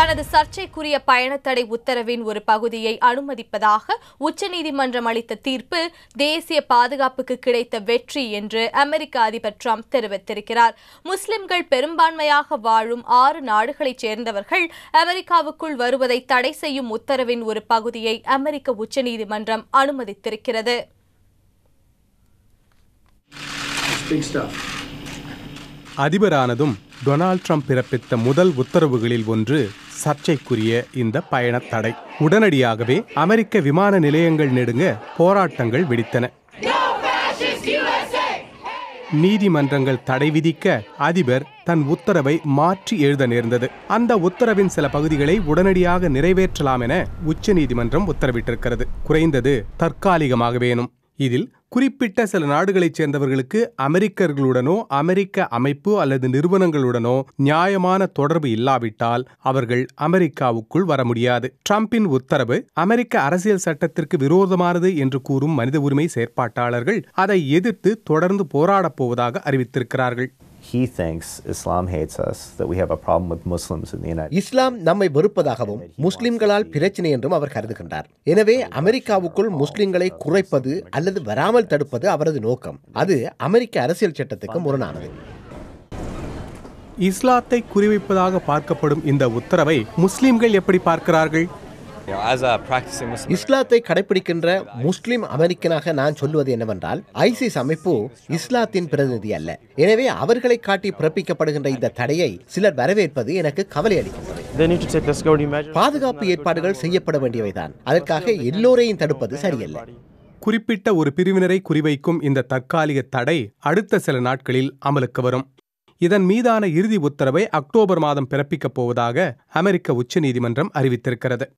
தனது சர்ச்சைக்குரிய பயணத்தடை உத்தரவின் ஒரு பகுதியை அனுமதிப்பதாக உச்சநீதிமன்றம் அளித்த தீர்ப்பு தேசிய பாதுகாப்புக்கு கிடைத்த வெற்றி என்று அமெரிக்க அதிபர் டிரம்ப் தெரிவித்திருக்கிறார் முஸ்லிம்கள் பெரும்பான்மையாக வாழும் ஆறு நாடுகளைச் சேர்ந்தவர்கள் அமெரிக்காவுக்குள் வருவதை தடை செய்யும் உத்தரவின் ஒரு பகுதியை அமெரிக்க உச்சநீதிமன்றம் அனுமதித்திருக்கிறது அதிபரானதும் டொனால்ட் ட்ரம்ப் பிறப்பித்த முதல் உத்தரவுகளில் ஒன்று சர்ச்சைக்குரிய இந்த பயண தடை உடனடியாகவே அமெரிக்க விமான நிலையங்கள் நெடுங்க போராட்டங்கள் வெடித்தன நீதிமன்றங்கள் தடை விதிக்க அதிபர் தன் உத்தரவை மாற்றி எழுத நேர்ந்தது அந்த உத்தரவின் சில பகுதிகளை உடனடியாக நிறைவேற்றலாம் என உச்சநீதிமன்றம் உத்தரவிட்டிருக்கிறது குறைந்தது தற்காலிகமாக வேணும் இதில் குறிப்பிட்ட சில நாடுகளைச் சேர்ந்தவர்களுக்கு அமெரிக்கர்களுடனோ அமெரிக்க அமைப்பு அல்லது நிறுவனங்களுடனோ நியாயமான தொடர்பு இல்லாவிட்டால் அவர்கள் அமெரிக்காவுக்குள் வர முடியாது டிரம்பின் உத்தரவு அமெரிக்க அரசியல் சட்டத்திற்கு விரோதமானது என்று கூறும் மனித உரிமை செயற்பாட்டாளர்கள் அதை எதிர்த்து தொடர்ந்து போராடப் போவதாக அறிவித்திருக்கிறார்கள் he thinks Islam hates us, that we have a problem with Muslims in the United இஸ்லாம் நம்மை வெறுப்பதாகவும் முஸ்லிம்களால் பிரச்சனை என்றும் அவர் கருதுகின்றார் எனவே அமெரிக்காவுக்குள் முஸ்லிம்களை குறைப்பது அல்லது வராமல் தடுப்பது அவரது நோக்கம் அது அமெரிக்க அரசியல் சட்டத்துக்கு முரணானது இஸ்லாத்தை குறிவைப்பதாக பார்க்கப்படும் இந்த உத்தரவை முஸ்லிம்கள் எப்படி பார்க்கிறார்கள் இஸ்லாத்தை கடைபிடிக்கின்ற முஸ்லிம் அமெரிக்கனாக நான் சொல்லுவது என்னவென்றால் ஐசிஸ் அமைப்பு இஸ்லாத்தின் பிரதிநிதி அல்ல எனவே அவர்களை காட்டி பிறப்பிக்கப்படுகின்ற இந்த தடையை சிலர் வரவேற்பது எனக்கு கவலை அளிக்கிறது பாதுகாப்பு ஏற்பாடுகள் செய்யப்பட வேண்டியவைதான் அதற்காக எல்லோரையும் தடுப்பது சரியல்ல குறிப்பிட்ட ஒரு பிரிவினரை குறிவைக்கும் இந்த தற்காலிக தடை அடுத்த சில நாட்களில் அமலுக்கு வரும் இதன் மீதான இறுதி உத்தரவை அக்டோபர் மாதம் பிறப்பிக்கப் போவதாக அமெரிக்க உச்சநீதிமன்றம் அறிவித்திருக்கிறது